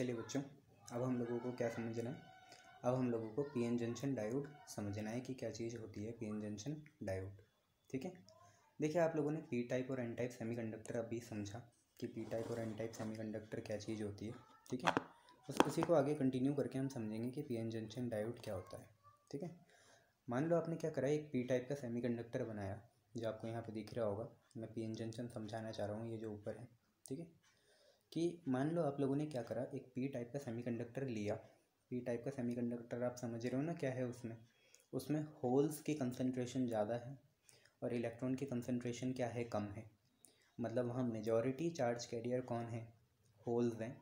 चलिए बच्चों अब हम लोगों को क्या समझना है अब हम लोगों को पीएन जंक्शन डायोड समझना है कि क्या चीज़ होती है पीएन जंक्शन डायोड ठीक है देखिए आप लोगों ने पी टाइप और एन टाइप सेमीकंडक्टर अभी समझा कि पी टाइप और एन टाइप सेमीकंडक्टर क्या चीज़ होती है ठीक है बस उसी को आगे कंटिन्यू करके हम समझेंगे कि पीएन जंक्शन डायोड क्या होता है ठीक है मान लो आपने क्या करा एक पी टाइप का सेमी बनाया जो आपको यहाँ पर दिख रहा होगा मैं पी एन जंक्शन समझाना चाह रहा हूँ ये जो ऊपर है ठीक है कि मान लो आप लोगों ने क्या करा एक पी टाइप का सेमीकंडक्टर लिया पी टाइप का सेमीकंडक्टर आप समझ रहे हो ना क्या है उसमें उसमें होल्स की कंसनट्रेशन ज़्यादा है और इलेक्ट्रॉन की कंसनट्रेशन क्या है कम है मतलब वहाँ मेजॉरिटी चार्ज कैरियर कौन है होल्स हैं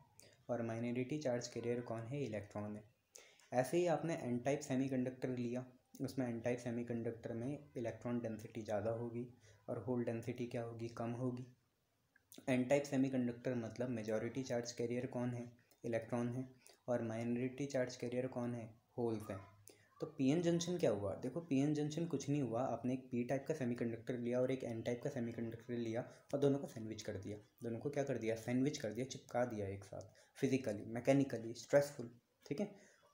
और माइनॉरिटी चार्ज कैरियर कौन है इलेक्ट्रॉन है ऐसे ही आपने एन टाइप सेमी लिया उसमें एन टाइप सेमी में इलेक्ट्रॉन डेंसिटी ज़्यादा होगी और होल डेंसिटी क्या होगी कम होगी एन टाइप सेमीकंडक्टर मतलब मेजॉरिटी चार्ज कैरियर कौन है इलेक्ट्रॉन है और माइनॉरिटी चार्ज कैरियर कौन है होल्स हैं तो पी एन जंक्शन क्या हुआ देखो पी एन जंक्शन कुछ नहीं हुआ आपने एक पी टाइप का कंडक्टर लिया और एक एन टाइप का कंडक्टर लिया और दोनों को सैंडविच कर दिया दोनों को क्या कर दिया सैंडविच कर दिया चिपका दिया एक साथ फिजिकली मैकेनिकली स्ट्रेसफुल ठीक है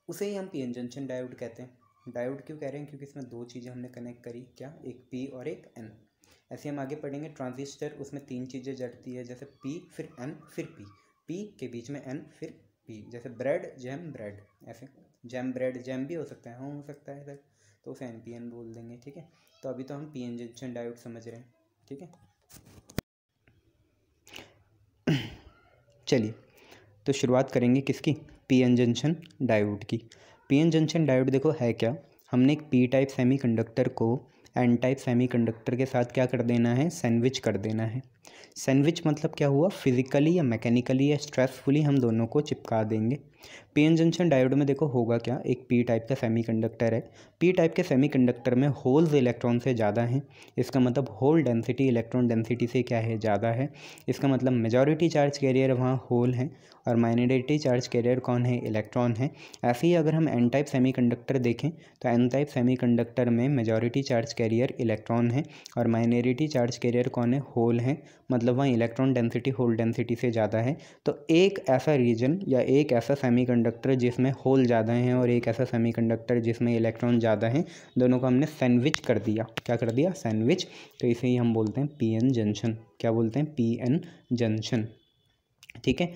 उसे ही हम पी एन जंक्शन डायोड कहते हैं डायोड क्यों कह रहे हैं क्योंकि इसमें दो चीज़ें हमने कनेक्ट करी क्या एक पी और एक एन ऐसे हम आगे पढ़ेंगे ट्रांजिस्टर उसमें तीन चीज़ें जड़ती है जैसे पी फिर एन फिर पी पी के बीच में एन फिर पी जैसे ब्रेड जैम ब्रेड ऐसे जैम ब्रेड जैम भी हो सकता है हाँ हो सकता है सर तो उसे एन पी एन बोल देंगे ठीक है तो अभी तो हम पी एन जंक्शन डायोड समझ रहे हैं ठीक है चलिए तो शुरुआत करेंगे किसकी पी एन जंक्शन डायोड की पी एन जंक्शन डायोड देखो है क्या हमने एक पी टाइप सेमीकंडक्टर को एन टाइप सेमीकंडक्टर के साथ क्या कर देना है सैंडविच कर देना है सैंडविच मतलब क्या हुआ फिज़िकली या मैकेनिकली या स्ट्रेसफुली हम दोनों को चिपका देंगे पी एन जंक्शन डायोड में देखो होगा क्या एक पी टाइप का सेमीकंडक्टर है पी टाइप के सेमीकंडक्टर में होल्स इलेक्ट्रॉन से ज़्यादा हैं इसका मतलब होल डेंसिटी इलेक्ट्रॉन डेंसिटी से क्या है ज़्यादा है इसका मतलब मेजॉरिटी चार्ज कैरियर वहाँ होल हैं और माइनॉरिटी चार्ज कैरियर कौन है इलेक्ट्रॉन है ऐसे ही अगर हम एन टाइप कंडक्टर देखें तो एन टाइप कंडक्टर में मेजॉरिटी चार्ज कैरियर इलेक्ट्रॉन है और माइनॉरिटी चार्ज कैरियर कौन है होल है मतलब वहाँ इलेक्ट्रॉन डेंसिटी होल डेंसिटी से ज़्यादा है तो एक ऐसा रीजन या एक ऐसा सेमीकंडक्टर जिसमें होल ज़्यादा हैं और एक ऐसा सेमीकंडक्टर जिसमें इलेक्ट्रॉन ज़्यादा हैं दोनों को हमने सैंडविच कर दिया क्या कर दिया सैंडविच तो इसे ही हम बोलते हैं एन जंक्शन क्या बोलते हैं एन जंक्शन ठीक है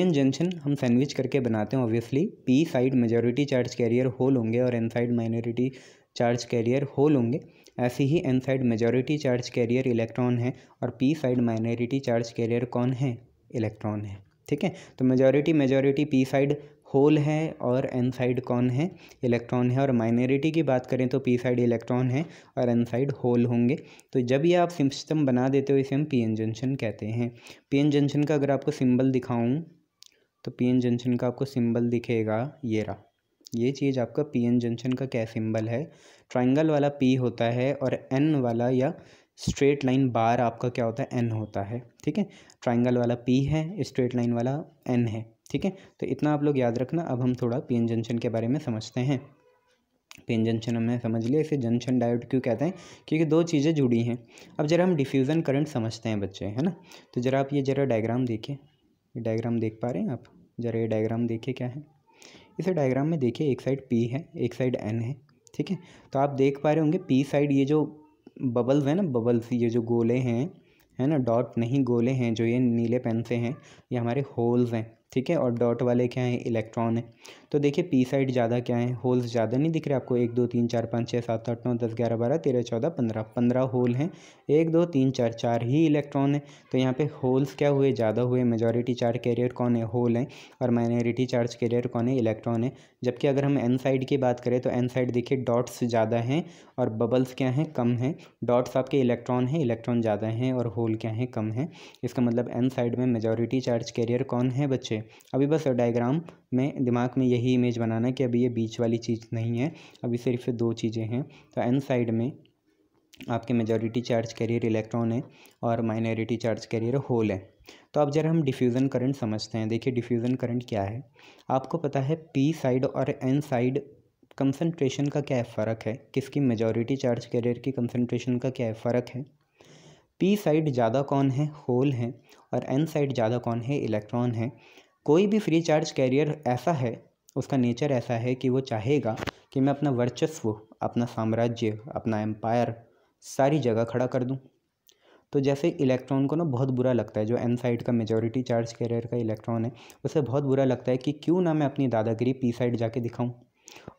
एन जंक्शन हम सैंडविच करके बनाते हैं obviously P side majority charge carrier hole होंगे और N side minority charge carrier hole होंगे ऐसे ही N side majority charge carrier electron है और P side minority charge carrier कौन है इलेक्ट्रॉन है ठीक है तो majority majority P side hole है और एन साइड कौन है इलेक्ट्रॉन है और माइनॉरिटी की बात करें तो पी साइड इलेक्ट्रॉन है और एन साइड होल होंगे तो जब ये आप सिस्टम बना देते हो इसे हम पी एन जंक्शन कहते हैं पी एन जंक्शन का अगर आपको सिंबल दिखाऊं तो पी एन जंक्शन का आपको सिंबल दिखेगा ये रहा ये चीज़ आपका पी एन जंक्शन का क्या सिंबल है ट्राइंगल वाला पी होता है और एन वाला या स्ट्रेट लाइन बार आपका क्या होता है एन होता है ठीक है ट्राइंगल वाला पी है स्ट्रेट लाइन वाला एन है ठीक है तो इतना आप लोग याद रखना अब हम थोड़ा पी एन जंक्शन के बारे में समझते हैं पेन जंक्शन हमने समझ लिया इसे जंक्शन डायोड क्यों कहते हैं क्योंकि दो चीज़ें जुड़ी हैं अब जरा हम डिफ्यूज़न करंट समझते हैं बच्चे है ना तो जरा आप ये जरा डायग्राम देखिए ये डायग्राम देख पा रहे हैं आप जरा ये डायग्राम देखिए क्या है इसे डायग्राम में देखिए एक साइड पी है एक साइड एन है ठीक है तो आप देख पा रहे होंगे पी साइड ये जो बबल्स हैं ना बबल्स ये जो गोले हैं है ना डॉट नहीं गोले हैं जो ये नीले पेन से हैं ये हमारे होल्स हैं ठीक है और डॉट वाले क्या हैं इलेक्ट्रॉन हैं तो देखिए पी साइड ज़्यादा क्या है होल्स ज़्यादा नहीं दिख रहे आपको एक दो तीन चार पाँच छः सात आठ नौ दस ग्यारह बारह तेरह चौदह पंद्रह पंद्रह होल हैं एक दो तीन चार चार ही इलेक्ट्रॉन है तो यहाँ पे होल्स क्या हुए ज़्यादा हुए मेजोरिटी चार्ज कैरियर कौन है होल हैं और माइनॉरिटी चार्ज कैरियर कौन है इलेक्ट्रॉन है जबकि अगर हम एन साइड की बात करें तो एन साइड देखिए डॉट्स ज़्यादा हैं और बबल्स क्या हैं कम हैं डॉट्स आपके इलेक्ट्रॉन हैं इलेक्ट्रॉन ज़्यादा हैं और होल क्या हैं कम हैं इसका मतलब एन साइड में मेजोरिटी चार्ज कैरियर कौन है बच्चे अभी बस डायग्राम में दिमाग में यही यही इमेज बनाना है कि अभी ये बीच वाली चीज़ नहीं है अभी सिर्फ दो चीज़ें हैं तो एन साइड में आपके मेजॉरिटी चार्ज कैरियर इलेक्ट्रॉन है और माइनॉरिटी चार्ज कैरियर होल है तो अब जरा हम डिफ्यूज़न करंट समझते हैं देखिए डिफ्यूज़न करंट क्या है आपको पता है पी साइड और एन साइड कंसनट्रेशन का क्या फ़र्क है किसकी मेजॉरिटी चार्ज कैरियर की कंसनट्रेशन का क्या फ़र्क है पी साइड ज़्यादा कौन है होल है और एन साइड ज़्यादा कौन है इलेक्ट्रॉन है कोई भी फ्री चार्ज कैरियर ऐसा है उसका नेचर ऐसा है कि वो चाहेगा कि मैं अपना वर्चस्व अपना साम्राज्य अपना एम्पायर सारी जगह खड़ा कर दूँ तो जैसे इलेक्ट्रॉन को ना बहुत बुरा लगता है जो एन साइड का मेजोरिटी चार्ज कैरियर का इलेक्ट्रॉन है उसे बहुत बुरा लगता है कि क्यों ना मैं अपनी दादागिरी पी साइड जाके दिखाऊं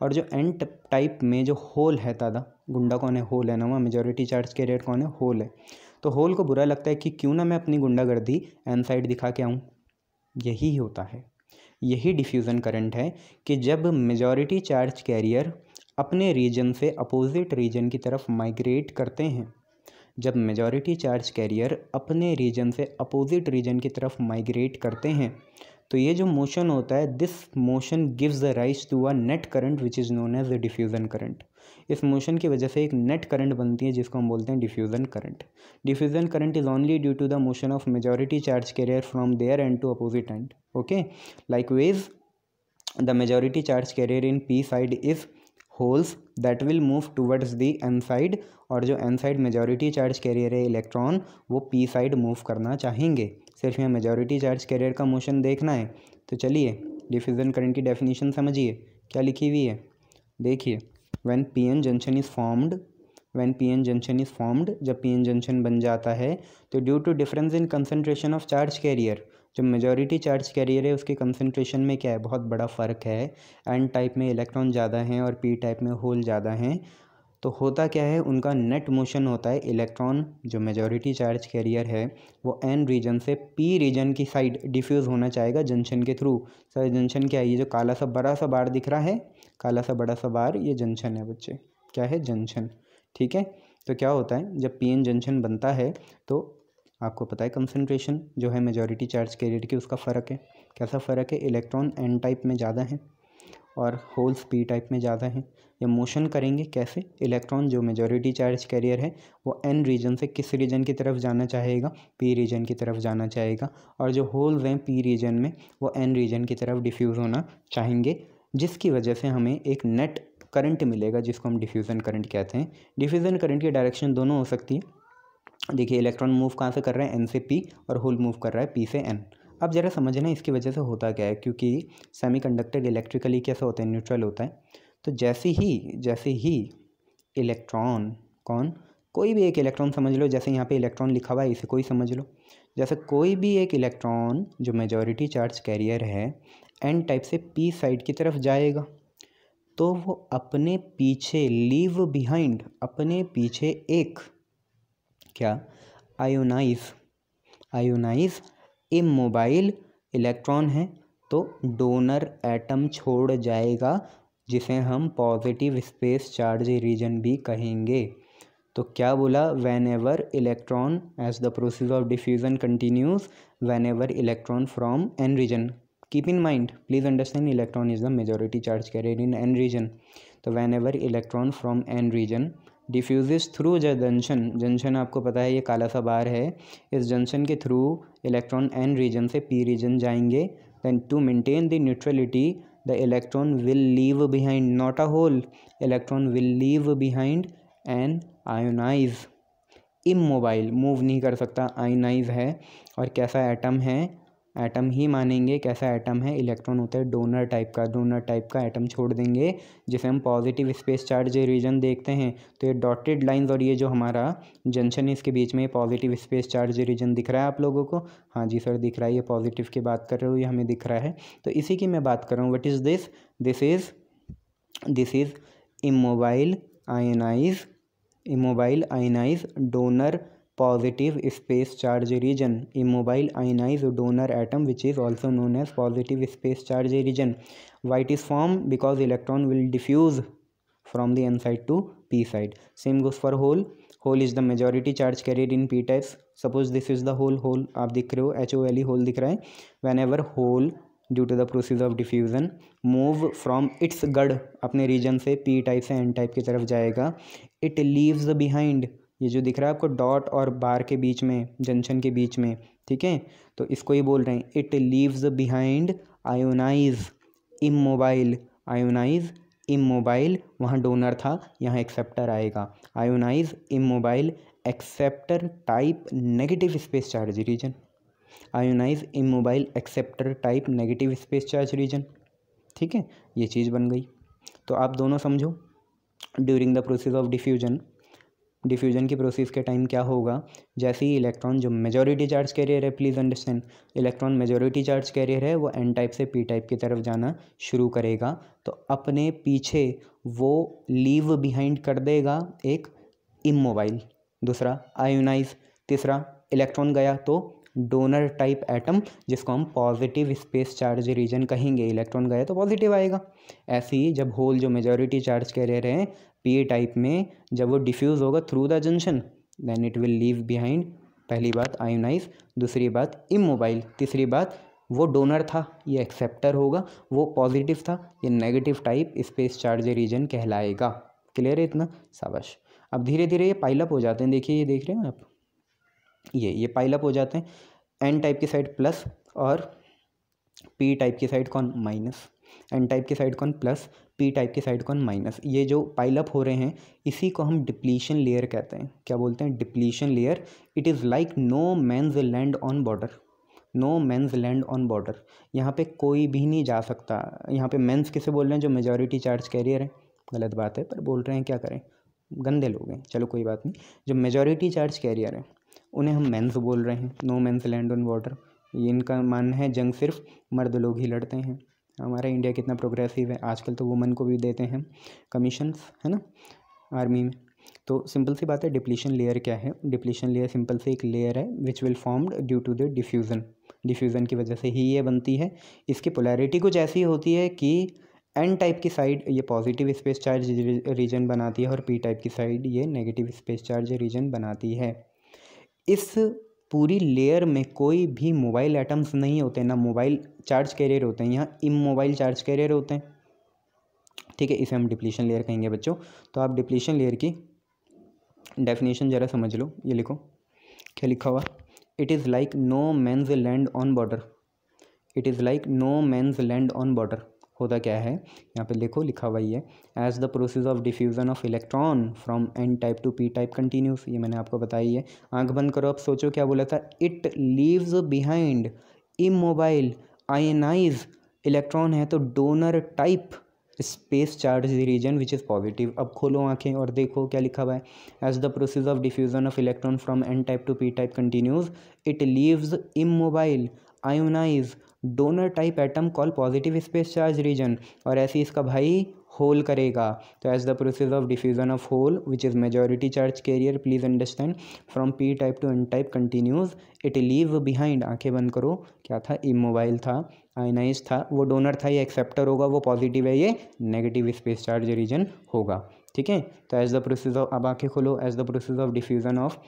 और जो एन टाइप में जो होल है दादा गुंडा कौन है होल है ना वहाँ मेजोरिटी चार्ज कैरियर कौन है होल है तो होल को बुरा लगता है कि क्यों ना मैं अपनी गुंडागर्दी एन साइड दिखा के आऊँ यही होता है यही डिफ्यूज़न करंट है कि जब मेजॉरिटी चार्ज कैरियर अपने रीजन से अपोजिट रीजन की तरफ माइग्रेट करते हैं जब मेजॉरिटी चार्ज कैरियर अपने रीजन से अपोजिट रीजन की तरफ माइग्रेट करते हैं तो ये जो मोशन होता है this motion gives the rise to a net current which is known as the diffusion current इस मोशन की वजह से एक नेट करंट बनती है जिसको हम बोलते हैं diffusion current diffusion current is only due to the motion of majority charge carrier from their end to opposite end okay likewise the majority charge carrier in P side is holes that will move towards the N side और जो N side majority charge carrier है electron वो P side move करना चाहेंगे सिर्फ यहाँ majority charge carrier का motion देखना है तो चलिए डिफ्यूज़न करंट की डेफिनेशन समझिए क्या लिखी हुई है देखिए when PN junction is formed when P N junction is formed जब पी एन जंक्शन बन जाता है तो due to difference in concentration of charge carrier जो मेजोरिटी चार्ज कैरियर है उसके कंसनट्रेशन में क्या है बहुत बड़ा फ़र्क है एन टाइप में इलेक्ट्रॉन ज़्यादा हैं और पी टाइप में होल ज़्यादा हैं तो होता क्या है उनका नेट मोशन होता है इलेक्ट्रॉन जो मेजॉरिटी चार्ज कैरियर है वो एन रीजन से पी रीजन की साइड डिफ्यूज़ होना चाहेगा जंक्शन के थ्रू सर जंक्शन क्या है ये जो काला सा बड़ा सा बार दिख रहा है काला सा बड़ा सा बार ये जंक्शन है बच्चे क्या है जंक्शन ठीक है तो क्या होता है जब पी जंक्शन बनता है तो आपको पता है कंसनट्रेशन जो है मेजोरिटी चार्ज कैरियर की उसका फ़र्क है कैसा फ़र्क है इलेक्ट्रॉन एन टाइप में ज़्यादा है और होल्स पी टाइप में ज़्यादा हैं ये मोशन करेंगे कैसे इलेक्ट्रॉन जो मेजोरिटी चार्ज कैरियर है वो एन रीजन से किस रीजन की तरफ जाना चाहेगा पी रीजन की तरफ जाना चाहेगा और जो होल्स हैं पी रीजन में वो एन रीजन की तरफ डिफ्यूज़ होना चाहेंगे जिसकी वजह से हमें एक नेट करंट मिलेगा जिसको हम डिफ्यूज़न करंट कहते हैं डिफ्यूज़न करंट की डायरेक्शन दोनों हो सकती है देखिए इलेक्ट्रॉन मूव कहाँ से कर रहे हैं एन से पी और होल मूव कर रहा है पी से एन अब ज़रा समझना इसकी वजह से होता क्या है क्योंकि सेमीकंडक्टर इलेक्ट्रिकली कैसे होता है न्यूट्रल होता है तो जैसे ही जैसे ही इलेक्ट्रॉन कौन कोई भी एक इलेक्ट्रॉन समझ लो जैसे यहाँ पे इलेक्ट्रॉन लिखा हुआ है इसे कोई समझ लो जैसे कोई भी एक इलेक्ट्रॉन जो मेजॉरिटी चार्ज कैरियर है एन टाइप से पी साइड की तरफ जाएगा तो वो अपने पीछे लीव बिहाइंड अपने पीछे एक क्या आयोनाइज आयोनाइज इमोबाइल इलेक्ट्रॉन है तो डोनर एटम छोड़ जाएगा जिसे हम पॉजिटिव स्पेस चार्ज रीजन भी कहेंगे तो क्या बोला whenever electron as the process of diffusion continues whenever electron from N region keep in mind please understand electron is the majority charge carrier in N region तो whenever electron from N region diffuse through junction junction आपको पता है ये काला सा बार है इस junction के थ्रू इलेक्ट्रॉन एन रीजन से पी रीजन जाएंगे then to maintain the neutrality the electron will leave behind not a hole electron will leave behind an ionize immobile move नहीं कर सकता आयोनाइज है और कैसा एटम है एटम ही मानेंगे कैसा एटम है इलेक्ट्रॉन होता है डोनर टाइप का डोनर टाइप का एटम छोड़ देंगे जिसे हम पॉजिटिव स्पेस चार्ज रीजन देखते हैं तो ये डॉटेड लाइंस और ये जो हमारा जंक्शन है इसके बीच में पॉजिटिव स्पेस चार्ज रीजन दिख रहा है आप लोगों को हाँ जी सर दिख रहा है ये पॉजिटिव की बात कर रहे हो ये हमें दिख रहा है तो इसी की मैं बात कर रहा हूँ what is this this is this is immobile ionize immobile ionize donor positive space charge region immobile ionize donor atom which is also known as positive space charge region which is form because electron will diffuse from the N side to P side same goes for hole hole is the majority charge carrier in P types suppose this is the hole hole आप दिख रहे हो H O valley whole दिख रहा है whenever hole due to the process of diffusion move from its गढ़ अपने reason से पी टाइप से एन टाइप की तरफ जाएगा इट लीव्स बिहाइंड ये जो दिख रहा है आपको डॉट और बार के बीच में जंक्शन के बीच में ठीक है तो इसको ही बोल रहे हैं it leaves behind ionize immobile ionize immobile वहाँ डोनर था यहाँ एक्सेप्टर आएगा ionize immobile acceptor type negative space charge region ionize immobile acceptor type negative space charge region ठीक है ये चीज़ बन गई तो आप दोनों समझो during the process of diffusion diffusion की प्रोसेस के टाइम क्या होगा जैसे ही इलेक्ट्रॉन जो मेजोरिटी चार्ज कैरियर है please understand electron majority charge carrier है वो एन टाइप से पी टाइप की तरफ जाना शुरू करेगा तो अपने पीछे वो लीव बिहाइंड कर देगा एक इमोबाइल दूसरा आयोनाइज तीसरा इलेक्ट्रॉन गया तो डोनर टाइप एटम जिसको हम पॉजिटिव स्पेस चार्ज रीजन कहेंगे इलेक्ट्रॉन गए तो पॉजिटिव आएगा ऐसे ही जब होल जो मेजोरिटी चार्ज कह रहे हैं पी टाइप में जब वो डिफ्यूज़ होगा through the junction then it will leave behind पहली बात आयोनाइज दूसरी बात इमोबाइल तीसरी बात वो डोनर था ये एक्सेप्टर होगा वो पॉजिटिव था ये negative type space charge region कहलाएगा क्लियर है इतना साबश अब धीरे धीरे ये पाइलअप हो जाते हैं देखिए ये देख रहे हैं आप ये ये पाइलअप हो जाते हैं एन टाइप की साइड प्लस और पी टाइप की साइड कौन माइनस एन टाइप की साइड कौन प्लस पी टाइप की साइड कौन माइनस ये जो पाइलअप हो रहे हैं इसी को हम डिप्लीशन लेयर कहते हैं क्या बोलते हैं depletion layer it is like no man's land on border no man's land on border यहाँ पे कोई भी नहीं जा सकता यहाँ पे मैंस किसे बोल रहे हैं जो मेजॉरिटी चार्ज कैरियर है गलत बात है पर बोल रहे हैं क्या करें गंदे लोग हैं चलो कोई बात नहीं जो मेजोरिटी चार्ज कैरियर है उन्हें हम मेंस बोल रहे हैं no man's land on water ये इनका मानना है जंग सिर्फ मर्द लोग ही लड़ते हैं हमारा इंडिया कितना प्रोग्रेसिव है आजकल तो वुमेन को भी देते हैं कमीशंस है ना आर्मी में तो सिंपल सी बात है डिप्लीशन लेयर क्या है डिप्लीशन लेयर सिंपल से एक लेयर है which will formed due to the diffusion diffusion की वजह से ही ये बनती है इसकी पोलैरिटी कुछ ऐसी होती है कि एन टाइप की साइड ये पॉजिटिव स्पेस चार्ज रीजन बनाती है और पी टाइप की साइड ये नेगेटिव स्पेस चार्ज रीजन बनाती है इस पूरी लेयर में कोई भी मोबाइल एटम्स नहीं होते ना मोबाइल चार्ज कैरियर होते हैं यहाँ इमोबाइल चार्ज कैरियर होते हैं ठीक है इसे हम डिप्लीशन लेयर कहेंगे बच्चों तो आप डिप्लीशन लेयर की डेफिनेशन ज़रा समझ लो ये लिखो क्या लिखा हुआ it is like no man's land on border it is like no man's land on border होता क्या है यहाँ पे देखो लिखा हुआ ही है as the process of diffusion of electron from N type to P type continues ये मैंने आपको बताई है आंख बंद करो अब सोचो क्या बोला था it leaves behind immobile ionise electron है तो donor type space charge region which is positive अब खोलो आंखें और देखो क्या लिखा हुआ है as the process of diffusion of electron from N type to P type continues it leaves immobile ionise donor type atom call positive space charge region और ऐसे इसका भाई होल करेगा तो as the process of diffusion of hole which is majority charge carrier please understand from P type to N type continues it leave behind आंखें बंद करो क्या था इमोबाइल था आइनाइज था वो डोनर था ये एक्सेप्टर होगा वो पॉजिटिव है ये नेगेटिव स्पेस चार्ज रीजन होगा ठीक है तो एज द प्रोसेस ऑफ अब आंखें खोलो as the process of diffusion of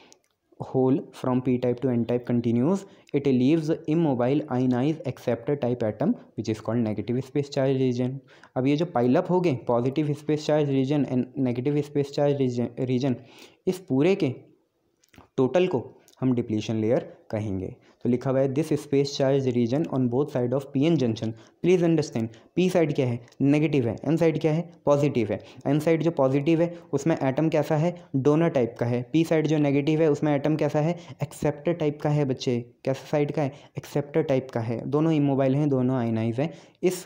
hole from p type to n type continues it leaves immobile ionized acceptor type atom which is called negative space charge region अब ये जो pile up हो गए positive space charge region and negative space charge region region इस पूरे के total को हम डिप्लीशन लेयर कहेंगे तो लिखा हुआ है this space charge region on both side of P N junction please understand P side क्या है नेगेटिव है एन साइड क्या है पॉजिटिव है एन साइड जो पॉजिटिव है उसमें एटम कैसा है डोनर टाइप का है पी साइड जो नेगेटिव है उसमें एटम कैसा है एक्सेप्टर टाइप का है बच्चे कैसा साइड का है एक्सेप्टर टाइप का है दोनों इमोबाइल हैं दोनों आयनाइज हैं इस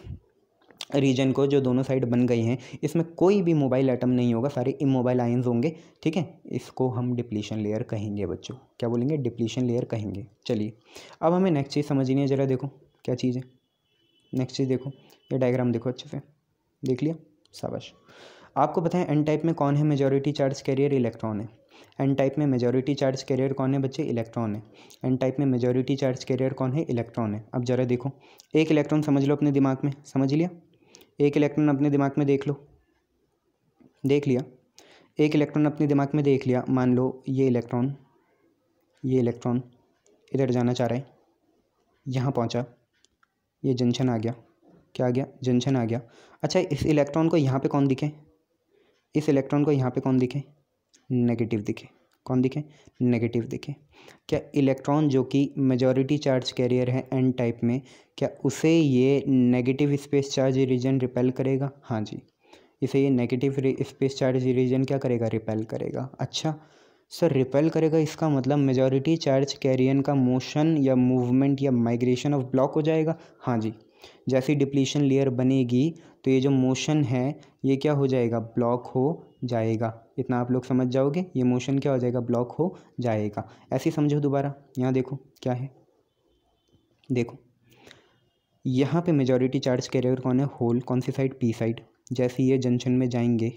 रीजन को जो दोनों साइड बन गई हैं इसमें कोई भी मोबाइल आइटम नहीं होगा सारे इमोबाइल आइन्स होंगे ठीक है इसको हम डिप्लीशन लेयर कहेंगे बच्चों क्या बोलेंगे डिप्लीशन लेयर कहेंगे चलिए अब हमें नेक्स्ट चीज़ समझनी है ज़रा देखो क्या चीज़ है नेक्स्ट चीज़ देखो ये डायग्राम देखो अच्छे से देख लिया साबश आपको पता है एन टाइप में कौन है मेजोरिटी चार्ज कैरियर इलेक्ट्रॉन है एन टाइप में मेजोरिटी चार्ज कैरियर कौन है बच्चे इलेक्ट्रॉन है एन टाइप में मेजोरिटी चार्ज कैरियर कौन है इलेक्ट्रॉन है अब ज़रा देखो एक इलेक्ट्रॉन समझ लो अपने दिमाग में समझ लिया एक इलेक्ट्रॉन अपने दिमाग में देख लो देख लिया एक इलेक्ट्रॉन अपने दिमाग में देख लिया मान लो ये इलेक्ट्रॉन ये इलेक्ट्रॉन इधर जाना चाह रहा है यहाँ पहुँचा ये जंक्शन आ गया क्या आ गया जंक्शन आ गया अच्छा इस इलेक्ट्रॉन को यहाँ पे कौन दिखे इस इलेक्ट्रॉन को यहाँ पे कौन दिखे नेगेटिव दिखे कौन दिखें नेगेटिव दिखें क्या इलेक्ट्रॉन जो कि मेजॉरिटी चार्ज कैरियर है एन टाइप में क्या उसे ये negative space charge region repel करेगा हाँ जी इसे ये नेगेटिव स्पेस चार्ज रीजन क्या करेगा रिपेल करेगा अच्छा सर रिपेल करेगा इसका मतलब मेजॉरिटी चार्ज कैरियन का मोशन या मूवमेंट या माइग्रेशन ऑफ ब्लॉक हो जाएगा हाँ जी जैसी डिप्लीशन लेयर बनेगी तो ये जो मोशन है ये क्या हो जाएगा ब्लॉक हो जाएगा इतना आप लोग समझ जाओगे ये मोशन क्या हो जाएगा ब्लॉक हो जाएगा ऐसे समझो दोबारा यहाँ देखो क्या है देखो यहाँ पे मेजॉरिटी चार्ज कैरियर कौन है होल कौन सी साइड पी साइड जैसे ये जंक्शन में जाएंगे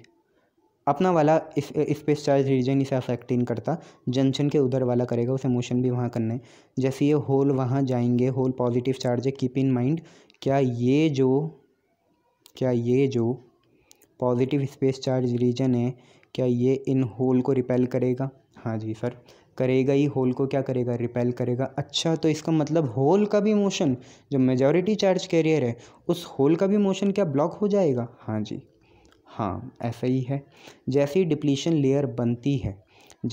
अपना वाला इस स्पेस चार्ज रीजन इसे अफेक्ट नहीं करता जंक्शन के उधर वाला करेगा उसे मोशन भी वहाँ करना है जैसे ये होल वहाँ जाएंगे होल पॉजिटिव चार्ज है कीप इन माइंड क्या ये जो क्या ये जो पॉजिटिव स्पेस चार्ज रीजन है क्या ये इन होल को रिपेल करेगा हाँ जी सर करेगा ही होल को क्या करेगा रिपेल करेगा अच्छा तो इसका मतलब होल का भी मोशन जो मेजॉरिटी चार्ज कैरियर है उस होल का भी मोशन क्या ब्लॉक हो जाएगा हाँ जी हाँ ऐसा ही है जैसे ही डिप्लीशन लेयर बनती है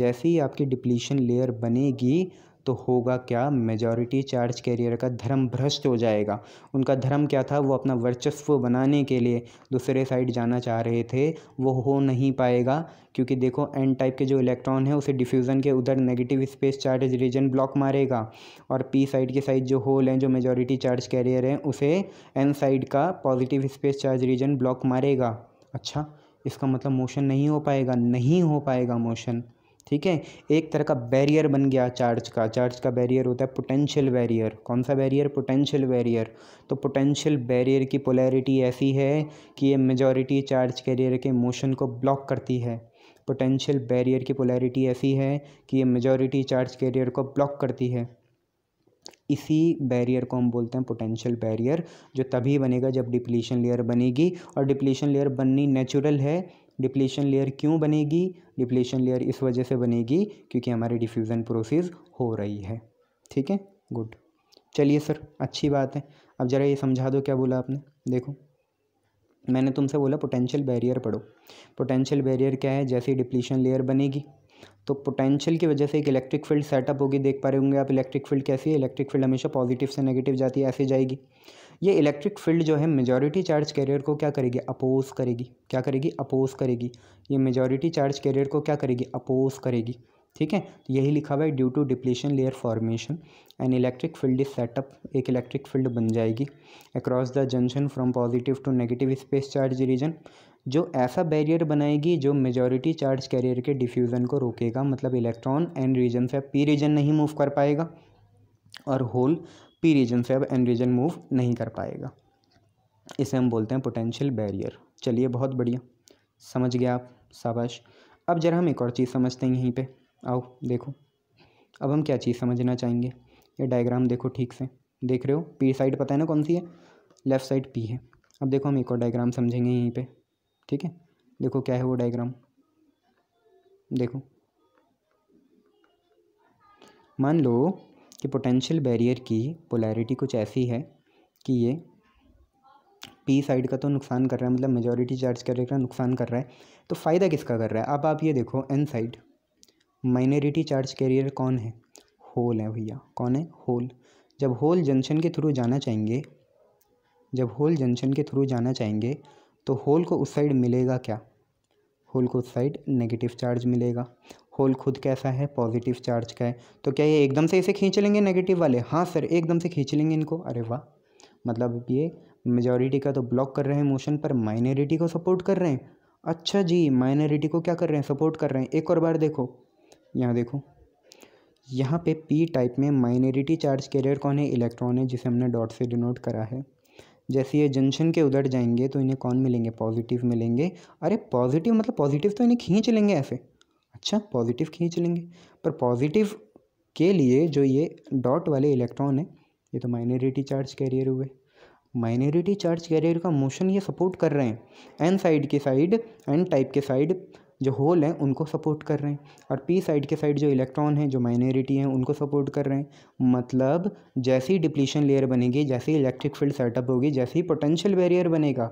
जैसे ही आपकी डिप्लीशन लेयर बनेगी तो होगा क्या मेजॉरिटी चार्ज कैरियर का धर्म भ्रष्ट हो जाएगा उनका धर्म क्या था वो अपना वर्चस्व बनाने के लिए दूसरे साइड जाना चाह रहे थे वो हो नहीं पाएगा क्योंकि देखो एन टाइप के जो इलेक्ट्रॉन है उसे डिफ्यूज़न के उधर negative space charge region block मारेगा और पी साइड के साइड जो होल हैं जो मेजॉरिटी चार्ज कैरियर हैं उसे एन साइड का positive space charge region block मारेगा अच्छा इसका मतलब मोशन नहीं हो पाएगा नहीं हो पाएगा मोशन ठीक है एक तरह का बैरियर बन गया चार्ज का चार्ज का बैरियर होता है पोटेंशियल बैरियर कौन सा बैरियर पोटेंशियल बैरियर तो पोटेंशियल बैरियर की पोलैरिटी ऐसी है कि ये मेजॉरिटी चार्ज कैरियर के मोशन को ब्लॉक करती है पोटेंशियल बैरियर की पोलैरिटी ऐसी है कि ये मेजॉरिटी चार्ज कैरियर को ब्लॉक करती है इसी बैरियर को हम बोलते हैं पोटेंशियल बैरियर जो तभी बनेगा जब डिप्लीशन लेयर बनेगी और डिप्लीशन लेयर बननी नेचुरल है डिप्लेशन लेयर क्यों बनेगी डिप्लेशन लेयर इस वजह से बनेगी क्योंकि हमारी डिफ्यूज़न प्रोसेस हो रही है ठीक है गुड चलिए सर अच्छी बात है अब ज़रा ये समझा दो क्या बोला आपने देखो मैंने तुमसे बोला पोटेंशियल बैरियर पढ़ो पोटेंशियल बैरियर क्या है जैसे डिप्लीशन लेयर बनेगी तो पोटेंशियल की वजह से एक इलेक्ट्रिक फील्ड सेटअप होगी देख पा रहे होंगे आप इलेक्ट्रिक फील्ड कैसी है इलेक्ट्रिक फील्ड हमेशा पॉजिटिव से नेगेटिव जाती है ऐसे जाएगी ये इलेक्ट्रिक फील्ड जो है मेजॉरिटी चार्ज कैरियर को क्या करेगी अपोज करेगी क्या करेगी अपोज करेगी ये मेजॉरिटी चार्ज कैरियर को क्या करेगी अपोज करेगी ठीक है तो यही लिखा हुआ है due to depletion layer formation an electric field is set up एक इलेक्ट्रिक फील्ड बन जाएगी across the junction from positive to negative space charge region जो ऐसा बैरियर बनाएगी जो मेजॉरिटी चार्ज कैरियर के डिफ्यूज़न को रोकेगा मतलब इलेक्ट्रॉन एंड रीजन से पी रीजन नहीं मूव कर पाएगा और होल पी रीजन से अब एन रीजन मूव नहीं कर पाएगा इसे हम बोलते हैं पोटेंशियल बैरियर चलिए बहुत बढ़िया समझ गया आप शाबाश अब जरा हम एक और चीज़ समझते हैं यहीं पे आओ देखो अब हम क्या चीज़ समझना चाहेंगे ये डायग्राम देखो ठीक से देख रहे हो पी साइड पता है ना कौन सी है लेफ़्ट साइड पी है अब देखो हम एक और डायग्राम समझेंगे यहीं पे ठीक है देखो क्या है वो डायग्राम देखो मान लो कि पोटेंशियल बैरियर की पोलैरिटी कुछ ऐसी है कि ये पी साइड का तो नुकसान कर रहा है मतलब मेजॉरिटी चार्ज कर का नुकसान कर रहा है तो फ़ायदा किसका कर रहा है अब आप ये देखो N side minority charge carrier कौन है होल है भैया कौन है होल जब होल जंक्शन के थ्रू जाना चाहेंगे जब होल जंक्शन के थ्रू जाना चाहेंगे तो होल को उस साइड मिलेगा क्या होल को उस साइड नेगेटिव चार्ज मिलेगा होल खुद कैसा है पॉजिटिव चार्ज का है तो क्या ये एकदम से इसे खींच लेंगे नेगेटिव वाले हाँ सर एकदम से खींच लेंगे इनको अरे वाह मतलब ये मेजॉरिटी का तो ब्लॉक कर रहे हैं मोशन पर माइनॉरिटी को सपोर्ट कर रहे हैं अच्छा जी माइनॉरिटी को क्या कर रहे हैं सपोर्ट कर रहे हैं एक और बार देखो यहाँ देखो यहाँ पे पी टाइप में माइनॉरिटी चार्ज कैरियर कौन है इलेक्ट्रॉन है जिसे हमने डॉट से डिनोट करा है जैसे ये जंक्शन के उधर जाएंगे तो इन्हें कौन मिलेंगे पॉजिटिव मिलेंगे अरे पॉजिटिव मतलब पॉजिटिव तो इन्हें खींच लेंगे ऐसे अच्छा पॉजिटिव खींच लेंगे पर पॉजिटिव के लिए जो ये डॉट वाले इलेक्ट्रॉन है ये तो माइनॉरिटी चार्ज कैरियर हुए माइनॉरिटी चार्ज कैरियर का मोशन ये सपोर्ट कर रहे हैं एन साइड के साइड एन टाइप के साइड जो होल हैं उनको सपोर्ट कर रहे हैं और पी साइड के साइड जो इलेक्ट्रॉन हैं जो माइनॉरिटी हैं उनको सपोर्ट कर रहे हैं मतलब जैसी डिप्लीशन लेयर बनेगी जैसी इलेक्ट्रिक फील्ड सेटअप होगी जैसे ही पोटेंशियल बैरियर बनेगा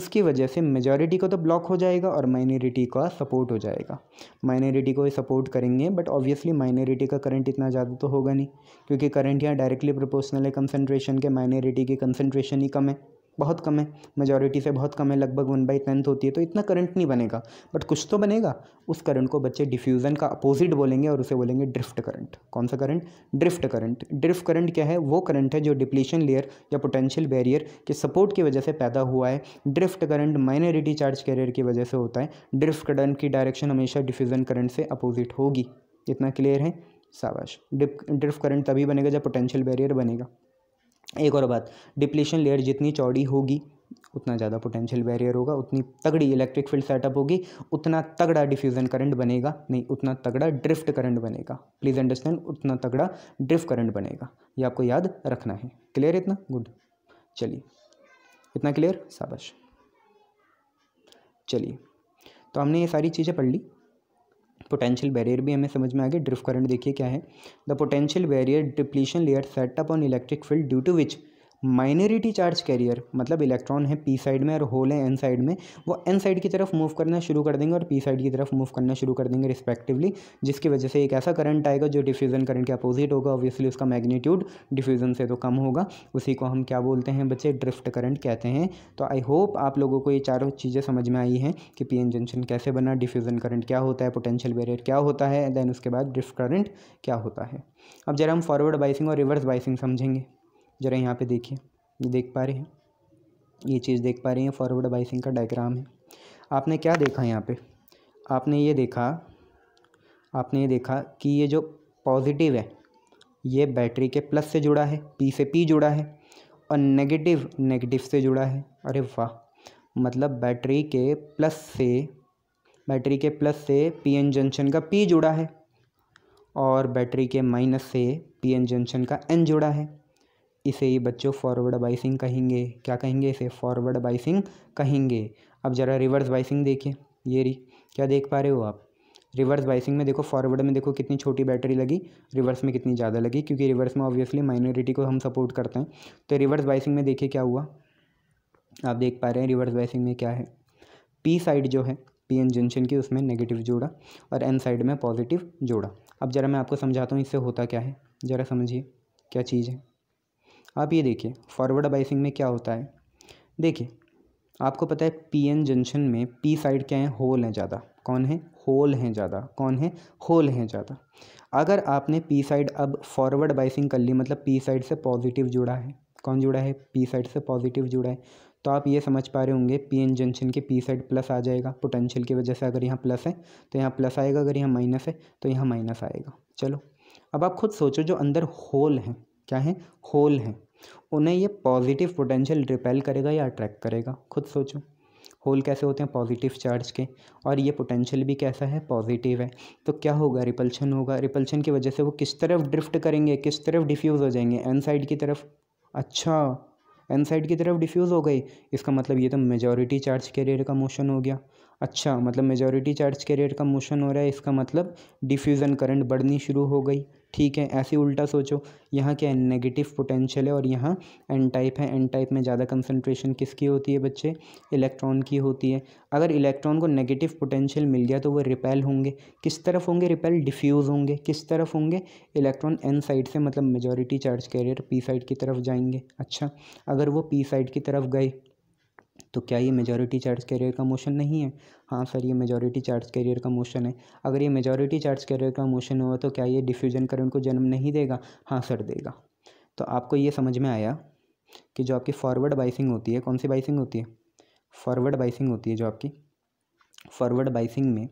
उसकी वजह से मेजॉरिटी को तो ब्लॉक हो जाएगा और माइनॉरिटी का सपोर्ट हो जाएगा माइनॉरिटी को सपोर्ट करेंगे बट ऑब्वियसली माइनॉरिटी का करंट इतना ज़्यादा तो होगा नहीं क्योंकि करंट यहाँ डायरेक्टली प्रोपोर्शनल है कंसनट्रेशन के माइनॉरिटी की कंसनट्रेशन ही कम है बहुत कम है मेजोरिटी से बहुत कम है लगभग वन बाई टेंथ होती है तो इतना करंट नहीं बनेगा बट कुछ तो बनेगा उस करंट को बच्चे डिफ्यूज़न का अपोजिट बोलेंगे और उसे बोलेंगे ड्रिफ्ट करंट कौन सा current drift current drift current क्या है वो करंट है जो डिप्लीशन लेयर या पोटेंशियल बैरियर के सपोर्ट की वजह से पैदा हुआ है drift current minority charge carrier की वजह से होता है ड्रिफ्ट करंट की डायरेक्शन हमेशा डिफ्यूज़न करंट से अपोजिट होगी इतना क्लियर है साबाश ड्रिफ्ट करंट तभी बनेगा जब पोटेंशियल बैरियर बनेगा एक और बात डिप्लीशन लेयर जितनी चौड़ी होगी उतना ज़्यादा पोटेंशियल बैरियर होगा उतनी तगड़ी इलेक्ट्रिक फील्ड सेटअप होगी उतना तगड़ा डिफ्यूज़न करंट बनेगा नहीं उतना तगड़ा ड्रिफ्ट करंट बनेगा प्लीज़ अंडरस्टैंड उतना तगड़ा ड्रिफ्ट करंट बनेगा ये आपको याद रखना है क्लियर इतना गुड चलिए इतना क्लियर साबश चलिए तो हमने ये सारी चीज़ें पढ़ ली पोटेंशियल बैरियर भी हमें समझ में आ गया ड्रिफ्ट करंट देखिए क्या है the potential barrier depletion layer set up on electric field due to which minority charge carrier मतलब इलेक्ट्रॉन है पी साइड में और होल है एन साइड में वो एन साइड की तरफ मूव करना शुरू कर देंगे और पी साइड की तरफ मूव करना शुरू कर देंगे रिस्पेक्टिवली जिसकी वजह से एक ऐसा करंट आएगा जो डिफ्यूज़न करंट के अपोजिट होगा ऑब्वियसली उसका मैग्नीट्यूड डिफ्यूज़न से तो कम होगा उसी को हम क्या बोलते हैं बच्चे ड्रिफ्ट करंट कहते हैं तो आई होप आप लोगों को ये चारों चीज़ें समझ में आई हैं कि पी एन जंक्शन कैसे बना डिफ्यूज़न करंट क्या होता है पोटेंशियल बैरियर क्या होता है देन उसके बाद ड्रिफ्ट करंट क्या होता है अब जरा हम फॉरवर्ड बाइसिंग और रिवर्स बाइसिंग समझेंगे जरा यहाँ पे देखिए ये देख पा रहे हैं ये चीज़ देख पा रही हैं फॉरवर्ड बाइसिंग का डायग्राम है आपने क्या देखा यहाँ पे आपने ये देखा आपने ये देखा कि ये जो पॉजिटिव है ये बैटरी के प्लस से जुड़ा है पी से पी जुड़ा है और नेगेटिव नेगेटिव से जुड़ा है अरे वाह मतलब बैटरी के प्लस से बैटरी के प्लस से पी एन जंक्शन का पी जुड़ा है और बैटरी के माइनस से पी एन जंक्शन का एन जुड़ा है इसे ही बच्चों फॉरवर्ड बाइसिंग कहेंगे क्या कहेंगे इसे फॉरवर्ड बाइसिंग कहेंगे अब ज़रा रिवर्स बाइसिंग देखिए ये रही क्या देख पा रहे हो आप रिवर्स बाइसिंग में देखो फॉरवर्ड में देखो कितनी छोटी बैटरी लगी रिवर्स में कितनी ज़्यादा लगी क्योंकि रिवर्स में ऑब्वियसली माइनॉरिटी को हम सपोर्ट करते हैं तो रिवर्स बाइसिंग में देखिए क्या हुआ आप देख पा रहे हैं रिवर्स बाइसिंग में क्या है पी साइड जो है पी एन जंक्शन की उसमें नेगेटिव जोड़ा और एन साइड में पॉजिटिव जोड़ा अब ज़रा मैं आपको समझाता हूँ इससे होता क्या है ज़रा समझिए क्या चीज़ है आप ये देखिए फॉरवर्ड बाइसिंग में क्या होता है देखिए आपको पता है पी एन जंक्शन में पी साइड क्या है होल हैं ज़्यादा कौन है होल हैं ज़्यादा कौन है होल हैं ज़्यादा अगर आपने पी साइड अब फॉरवर्ड बाइसिंग कर ली मतलब पी साइड से पॉजिटिव जुड़ा है कौन जुड़ा है पी साइड से पॉजिटिव जुड़ा है तो आप ये समझ पा रहे होंगे पी एन जंक्शन के पी साइड प्लस आ जाएगा पोटेंशियल की वजह से अगर यहाँ प्लस है तो यहाँ प्लस आएगा अगर यहाँ माइनस है तो यहाँ माइनस आएगा चलो अब आप खुद सोचो जो अंदर होल हैं क्या हैं होल हैं उन्हें ये पॉजिटिव पोटेंशियल रिपेल करेगा या अट्रैक्ट करेगा खुद सोचो होल कैसे होते हैं पॉजिटिव चार्ज के और ये पोटेंशियल भी कैसा है पॉजिटिव है तो क्या होगा रिपल्शन होगा रिपल्शन की वजह से वो किस तरफ ड्रिफ्ट करेंगे किस तरफ डिफ्यूज़ हो जाएंगे एन साइड की तरफ अच्छा एन साइड की तरफ डिफ्यूज़ हो गई इसका मतलब ये तो मेजॉरिटी चार्ज कैरियर का मोशन हो गया अच्छा मतलब मेजॉरिटी चार्ज कैरियर का मोशन हो रहा है इसका मतलब डिफ्यूज़न करंट बढ़नी शुरू हो गई ठीक है ऐसे उल्टा सोचो यहाँ क्या है नेगेटिव पोटेंशियल है और यहाँ एन टाइप है एन टाइप में ज़्यादा कंसनट्रेशन किसकी होती है बच्चे इलेक्ट्रॉन की होती है अगर इलेक्ट्रॉन को नेगेटिव पोटेंशियल मिल गया तो वो रिपेल होंगे किस तरफ होंगे रिपेल डिफ्यूज़ होंगे किस तरफ होंगे इलेक्ट्रॉन एन साइड से मतलब majority charge carrier P side की तरफ जाएंगे अच्छा अगर वो पी साइड की तरफ गए तो क्या ये मेजॉरिटी चार्ज कैरियर का मोशन नहीं है हाँ सर ये मेजॉरिटी चार्ज कैरियर का मोशन है अगर ये मेजॉरिटी चार्ज कैरियर का मोशन हुआ तो क्या ये डिफ्यूजन करंट को जन्म नहीं देगा हाँ सर देगा तो आपको ये समझ में आया कि जो आपकी फॉरवर्ड बाइसिंग होती है कौन सी बाइसिंग होती है फॉरवर्ड बाइसिंग होती है जो आपकी फॉरवर्ड बाइसिंग में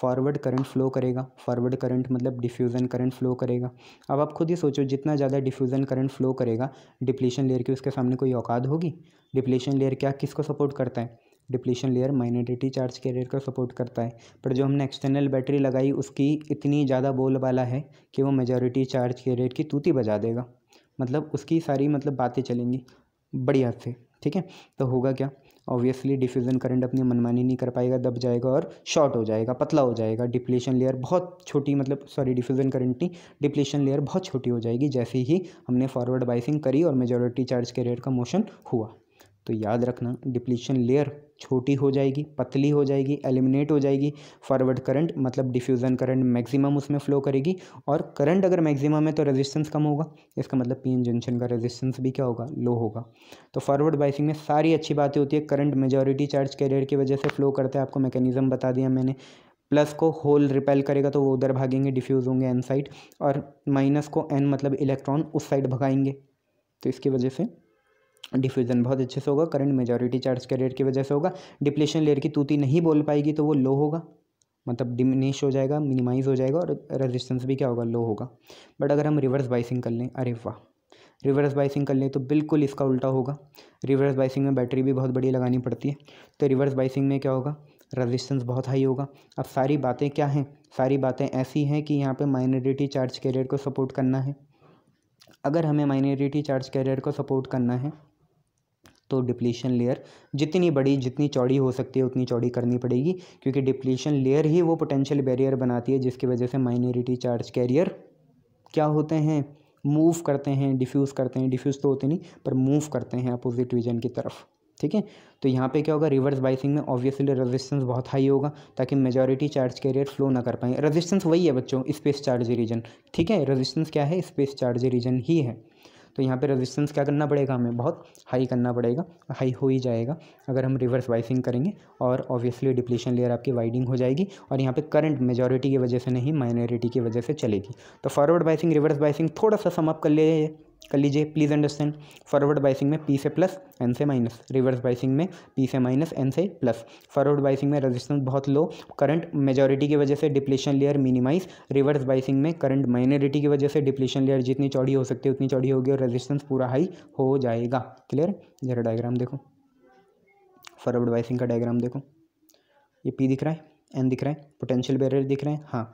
फॉरवर्ड करंट फ्लो करेगा फॉरवर्ड करंट मतलब डिफ्यूज़न करंट फ्लो करेगा अब आप खुद ही सोचो जितना ज़्यादा डिफ्यूज़न करंट फ्लो करेगा डिप्लीशन लेयर की उसके सामने कोई औकात होगी डिप्लीशन लेयर क्या किसको सपोर्ट करता है depletion layer minority charge carrier को सपोर्ट करता है पर जो हमने एक्सटर्नल बैटरी लगाई उसकी इतनी ज़्यादा बोल वाला है कि वो मेजोरिटी चार्ज कैरियर की तूती बजा देगा मतलब उसकी सारी मतलब बातें चलेंगी बढ़िया से ठीक है तो होगा क्या ऑब्वियसली डिफ्यूज़न करंट अपनी मनमानी नहीं कर पाएगा दब जाएगा और शॉर्ट हो जाएगा पतला हो जाएगा डिप्लेशन लेयर बहुत छोटी मतलब सॉरी डिफ्यूज़न करंट नहीं डिप्लेशन लेयर बहुत छोटी हो जाएगी जैसे ही हमने फॉरवर्ड बाइसिंग करी और मेजोरिटी चार्ज कैरियर का मोशन हुआ तो याद रखना डिप्लीशन लेयर छोटी हो जाएगी पतली हो जाएगी एलिमिनेट हो जाएगी फॉरवर्ड करंट मतलब डिफ्यूज़न करंट मैक्सिमम उसमें फ्लो करेगी और करंट अगर मैक्सिमम है तो रेजिस्टेंस कम होगा इसका मतलब पीएन जंक्शन का रेजिस्टेंस भी क्या होगा लो होगा तो फॉरवर्ड बाइसिंग में सारी अच्छी बातें होती है करंट मेजोरिटी चार्ज कैरियर की वजह से फ्लो करता है आपको मैकेनिज़म बता दिया मैंने प्लस को होल रिपेल करेगा तो वो उधर भागेंगे डिफ्यूज़ होंगे एन साइड और माइनस को एन मतलब इलेक्ट्रॉन उस साइड भगाएंगे तो इसकी वजह से डिफ्यूज़न बहुत अच्छे से होगा करंट मेजॉरिटी चार्ज कैरियर की वजह से होगा डिप्लेशन लेयर की तूती नहीं बोल पाएगी तो वो लो होगा मतलब डिमिनिश हो जाएगा मिनिमाइज हो जाएगा और रेजिस्टेंस भी क्या होगा लो होगा बट अगर हम रिवर्स बाइसिंग कर लें अरे वाह रिवर्स बाइसिंग कर लें तो बिल्कुल इसका उल्टा होगा रिवर्स बाइसिंग में बैटरी भी बहुत बड़ी लगानी पड़ती है तो रिवर्स बाइसिंग में क्या होगा रेजिस्टेंस बहुत हाई होगा अब सारी बातें क्या हैं सारी बातें ऐसी हैं कि यहाँ पे माइनॉरिटी चार्ज कैरियर को सपोर्ट करना है अगर हमें माइनॉरिटी चार्ज कैरियर को सपोर्ट करना है तो डिप्लीशन लेयर जितनी बड़ी जितनी चौड़ी हो सकती है उतनी चौड़ी करनी पड़ेगी क्योंकि डिप्लीशन लेयर ही वो पोटेंशियल बैरियर बनाती है जिसकी वजह से माइनॉरिटी चार्ज कैरियर क्या होते हैं मूव करते हैं डिफ्यूज़ करते हैं डिफ्यूज़ तो होते नहीं पर मूव करते हैं अपोजिट रीजन की तरफ ठीक है तो यहाँ पे क्या होगा रिवर्स बाइसिंग में ऑब्वियसली रेजिस्टेंस बहुत हाई होगा ताकि मेजॉरिटी चार्ज कैरियर फ्लो ना कर पाएँ रेजिस्टेंस वही है बच्चों स्पेस चार्ज रीजन ठीक है रेजिस्टेंस क्या है स्पेस चार्ज रीजन ही है तो यहाँ पे रेजिस्टेंस क्या करना पड़ेगा हमें बहुत हाई करना पड़ेगा हाई हो ही जाएगा अगर हम रिवर्स बाइसिंग करेंगे और ऑब्वियसली डिप्लीशन लेयर आपकी वाइडिंग हो जाएगी और यहाँ पे करंट मेजॉरिटी की वजह से नहीं माइनॉरिटी की वजह से चलेगी तो फॉरवर्ड बाइसिंग रिवर्स बाइसिंग थोड़ा सा समअप कर ले कर लीजिए प्लीज़ अंडरस्टैंड फॉरवर्ड बाइसिंग में पी से प्लस एन से माइनस रिवर्स बाइसिंग में पी से माइनस एन से प्लस फॉरवर्ड बाइसिंग में रेजिस्टेंस बहुत लो करंट मेजॉरिटी की वजह से depletion layer minimise reverse biasing में करंट माइनॉरिटी की वजह से डिप्लेशन लेयर जितनी चौड़ी हो सकती है उतनी चौड़ी होगी और रेजिस्टेंस पूरा हाई हो जाएगा क्लियर जरा डायग्राम देखो फॉरवर्ड बाइसिंग का डायग्राम देखो ये पी दिख रहा है एन दिख रहा है पोटेंशियल बैरियर दिख रहे हैं हाँ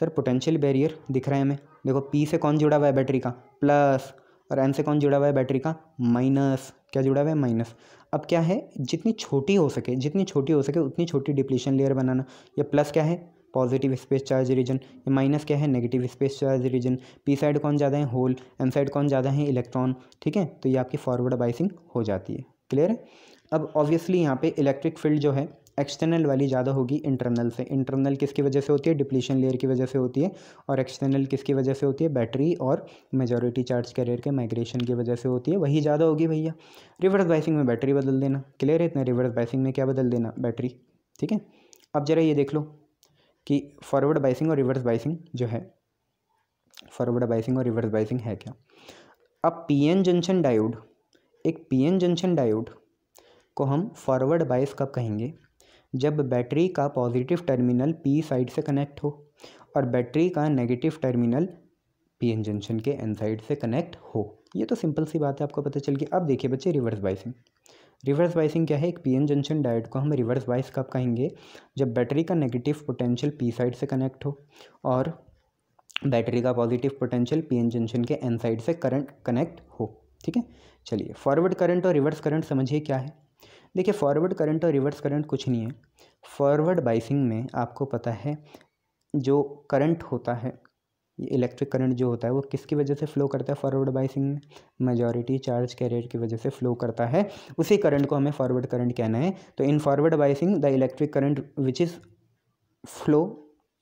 सर पोटेंशियल बैरियर दिख रहा है हमें देखो पी से कौन जुड़ा हुआ है बैटरी का प्लस और एन से कौन जुड़ा हुआ है बैटरी का माइनस क्या जुड़ा हुआ है माइनस अब क्या है जितनी छोटी हो सके जितनी छोटी हो सके उतनी छोटी डिप्लीशन लेयर बनाना या प्लस क्या है पॉजिटिव स्पेस चार्ज रीजन ये माइनस क्या है negative space charge region P side कौन ज़्यादा है होल एम साइड कौन ज़्यादा है इलेक्ट्रॉन ठीक है तो ये आपकी फॉरवर्ड बाइसिंग हो जाती है क्लियर है अब ऑब्वियसली यहाँ पे इलेक्ट्रिक फील्ड जो है एक्सटर्नल वाली ज़्यादा होगी इंटरनल से इंटरनल किसकी वजह से होती है डिप्लीशन लेयर की वजह से होती है और एक्सटर्नल किसकी वजह से होती है बैटरी और मेजोरिटी चार्ज कैरियर के माइग्रेशन की वजह से होती है वही ज़्यादा होगी भैया रिवर्स बाइसिंग में बैटरी बदल देना क्लियर है इतना रिवर्स बाइसिंग में क्या बदल देना बैटरी ठीक है अब ज़रा ये देख लो कि फॉरवर्ड बाइसिंग और रिवर्स बाइसिंग जो है फॉरवर्ड बाइसिंग और रिवर्स बाइसिंग है क्या अब एन जंक्शन डायोड एक एन जंक्शन डायोड को हम फॉरवर्ड बाइस कब कहेंगे जब बैटरी का पॉजिटिव टर्मिनल पी साइड से कनेक्ट हो और बैटरी का negative terminal P N junction के एन साइड से कनेक्ट हो ये तो सिंपल सी बात है आपको पता चल गई अब देखिए बच्चे रिवर्स बाइसिंग रिवर्स बाइसिंग क्या है एक पी एन जंक्शन डायोड को हम रिवर्स बाइस कब कहेंगे जब बैटरी का नेगेटिव पोटेंशियल पी साइड से कनेक्ट हो और बैटरी का positive potential P N junction के एन साइड से करंट कनेक्ट हो ठीक है चलिए फॉरवर्ड करंट और रिवर्स करंट समझिए क्या है देखिए फॉरवर्ड करंट और रिवर्स करंट कुछ नहीं है फॉरवर्ड बाइसिंग में आपको पता है जो करंट होता है इलेक्ट्रिक करंट जो होता है वो किसकी वजह से फ्लो करता है फॉरवर्ड बाइसिंग में मेजॉरिटी चार्ज कैरियर की वजह से फ्लो करता है उसी करंट को हमें फॉरवर्ड करंट कहना है तो in forward biasing the electric current which is flow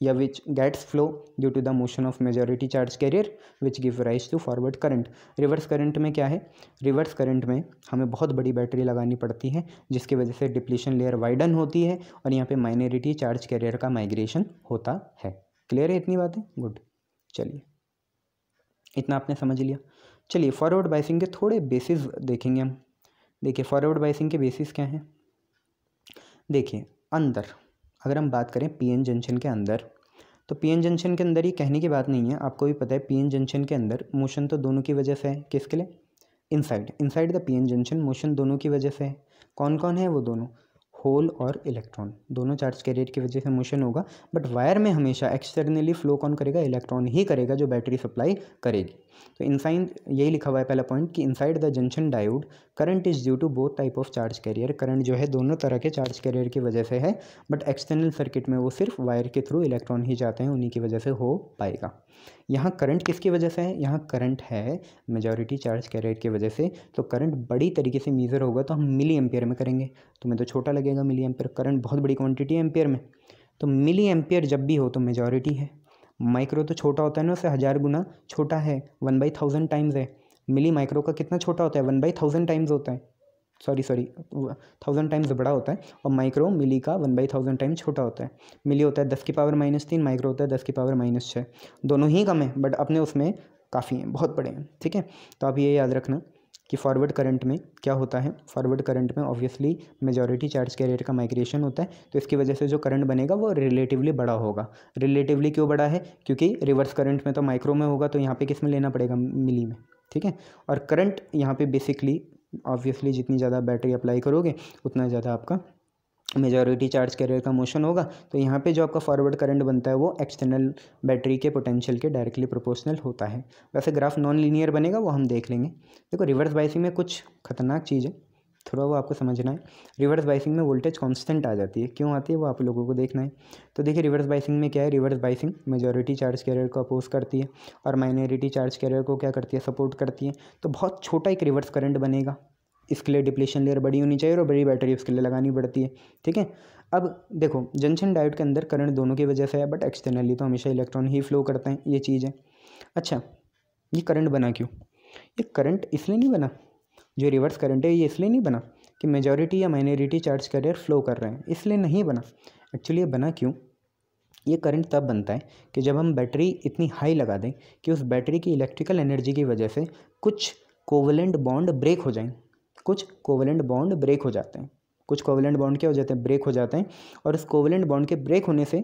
या which gets flow due to the motion of majority charge carrier which give rise to forward current reverse current में क्या है reverse current में हमें बहुत बड़ी बैटरी लगानी पड़ती है जिसकी वजह से डिप्लीशन लेयर वाइडन होती है और यहाँ पे माइनॉरिटी चार्ज कैरियर का माइग्रेशन होता है क्लियर है इतनी बातें गुड चलिए इतना आपने समझ लिया चलिए फॉरवर्ड बाइसिंग के थोड़े बेसिस देखेंगे हम देखिए फॉरवर्ड बाइसिंग के बेसिस क्या हैं देखिए अंदर अगर हम बात करें पीएन जंक्शन के अंदर तो पीएन जंक्शन के अंदर ये कहने की बात नहीं है आपको भी पता है पीएन जंक्शन के अंदर मोशन तो दोनों की वजह से है किसके लिए inside inside the PN junction motion दोनों की वजह से है कौन कौन है वो दोनों होल और इलेक्ट्रॉन दोनों चार्ज कैरियर की वजह से मोशन होगा बट वायर में हमेशा एक्सटर्नली फ्लो कौन करेगा इलेक्ट्रॉन ही करेगा जो बैटरी सप्लाई करेगी तो साइन यही लिखा हुआ है पहला पॉइंट कि inside the junction diode current is due to both type of charge carrier current जो है दोनों तरह के चार्ज कैरियर की वजह से है बट एक्सटर्नल सर्किट में वो सिर्फ वायर के थ्रू इलेक्ट्रॉन ही जाते हैं उन्हीं की वजह से हो पाएगा यहाँ करंट किसकी वजह से है यहाँ करंट है मेजोरिटी चार्ज कैरियर की वजह से तो करंट बड़ी तरीके से मीज़र होगा तो हम मिली एम्पियर में करेंगे तुम्हें तो छोटा लगेगा मिली एम्पियर करंट बहुत बड़ी क्वान्टिटी है एम्पियर में तो मिली एम्पियर जब भी हो तो मेजोरिटी है माइक्रो तो छोटा होता है ना उससे हज़ार गुना छोटा है वन बाई थाउजेंड टाइम्स है मिली माइक्रो का कितना छोटा होता है वन बाई थाउजेंड टाइम्स होता है सॉरी सॉरी थाउजेंड टाइम्स बड़ा होता है और माइक्रो मिली का वन बाई थाउजेंड टाइम्स छोटा होता है मिली होता है दस की पावर माइनस तीन माइक्रो होता है दस की पावर माइनस छः दोनों ही कम है बट अपने उसमें काफ़ी हैं बहुत बड़े हैं ठीक है तो आप ये याद रखना कि फॉरवर्ड करंट में क्या होता है फॉरवर्ड करंट में ऑब्वियसली मेजॉरिटी चार्ज कैरियर का माइग्रेशन होता है तो इसकी वजह से जो करंट बनेगा वो रिलेटिवली बड़ा होगा रिलेटिवली क्यों बड़ा है क्योंकि रिवर्स करंट में तो माइक्रो में होगा तो यहाँ पे किस में लेना पड़ेगा मिली में ठीक है और करंट यहाँ पे बेसिकली ऑब्वियसली जितनी ज़्यादा बैटरी अप्लाई करोगे उतना ज़्यादा आपका मेजॉरिटी चार्ज कैरियर का मोशन होगा तो यहाँ पे जो आपका फॉरवर्ड करंट बनता है वो एक्सटर्नल बैटरी के पोटेंशियल के डायरेक्टली प्रोपोर्शनल होता है वैसे ग्राफ नॉन लीनियर बनेगा वो हम देख लेंगे देखो रिवर्स बाइसिंग में कुछ खतरनाक चीज़ है थोड़ा वो आपको समझना है रिवर्स बाइसिंग में वोल्टेज कॉन्स्टेंट आ जाती है क्यों आती है वो आप लोगों को देखना है तो देखिए रिवर्स बाइसिंग में क्या है reverse biasing majority charge carrier को अपोज करती है और माइनॉरिटी चार्ज कैरियर को क्या करती है सपोर्ट करती है तो बहुत छोटा एक रिवर्स करंट बनेगा इसके लिए डिप्लेशन लेयर बड़ी होनी चाहिए और बड़ी बैटरी उसके लिए लगानी पड़ती है ठीक है अब देखो जंक्शन डायोड के अंदर करंट दोनों की वजह से है बट एक्सटर्नली तो हमेशा इलेक्ट्रॉन ही फ्लो करते हैं ये चीज़ है अच्छा ये करंट बना क्यों ये करंट इसलिए नहीं बना जो रिवर्स करंट है ये इसलिए नहीं बना कि मेजोरिटी या माइनॉरिटी चार्ज कैरियर फ्लो कर रहे हैं इसलिए नहीं बना एक्चुअली ये बना क्यों ये करंट तब बनता है कि जब हम बैटरी इतनी हाई लगा दें कि उस बैटरी की इलेक्ट्रिकल एनर्जी की वजह से कुछ कोवलेंट बॉन्ड ब्रेक हो जाएं कुछ कोवलेंट बॉन्ड ब्रेक हो जाते हैं कुछ कोवलेंट बॉन्ड क्या हो जाते हैं ब्रेक हो जाते हैं और इस कोवलेंट बॉन्ड के ब्रेक होने से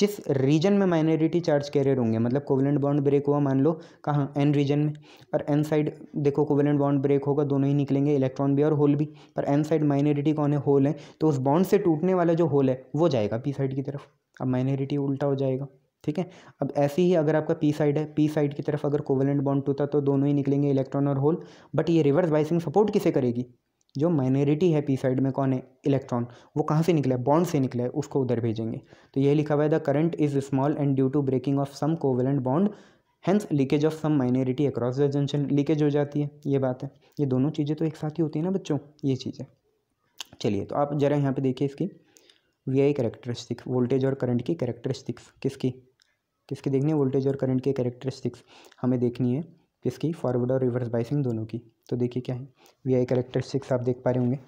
जिस रीजन में माइनॉरिटी चार्ज कैरियर होंगे मतलब कोवलेंट बॉन्ड ब्रेक हुआ मान लो कहाँ एन रीजन में और एन साइड देखो कोवलेंट बॉन्ड ब्रेक होगा दोनों ही निकलेंगे इलेक्ट्रॉन भी और होल भी पर एन साइड माइनॉरिटी कौन है होल है तो उस बॉन्ड से टूटने वाला जो होल है वो जाएगा पी साइड की तरफ अब माइनॉरिटी उल्टा हो जाएगा ठीक है अब ऐसे ही अगर आपका पी साइड है पी साइड की तरफ अगर कोवलेंट बॉन्ड टूटा तो दोनों ही निकलेंगे इलेक्ट्रॉन और होल बट ये रिवर्स बाइसिंग सपोर्ट किसे करेगी जो माइनॉरिटी है पी साइड में कौन है इलेक्ट्रॉन वो कहाँ से निकला है बॉन्ड से निकला है उसको उधर भेजेंगे तो ये लिखा हुआ है the current is small and due to breaking of some covalent bond hence leakage of some minority across the junction leakage हो जाती है ये बात है ये दोनों चीज़ें तो एक साथ ही होती है ना बच्चों ये चीज़ें चलिए तो आप ज़रा यहाँ पे देखिए इसकी वी आई करेक्टरिस्टिक्स वोल्टेज और करंट की करेक्टरिस्टिक्स किसकी किसकी देखनी है वोल्टेज और करंट के कैरेक्टरिस्टिक्स हमें देखनी है किसकी फॉरवर्ड और रिवर्स बाइसिंग दोनों की तो देखिए क्या है वी आई करेक्टरिस्टिक्स आप देख पा रहे होंगे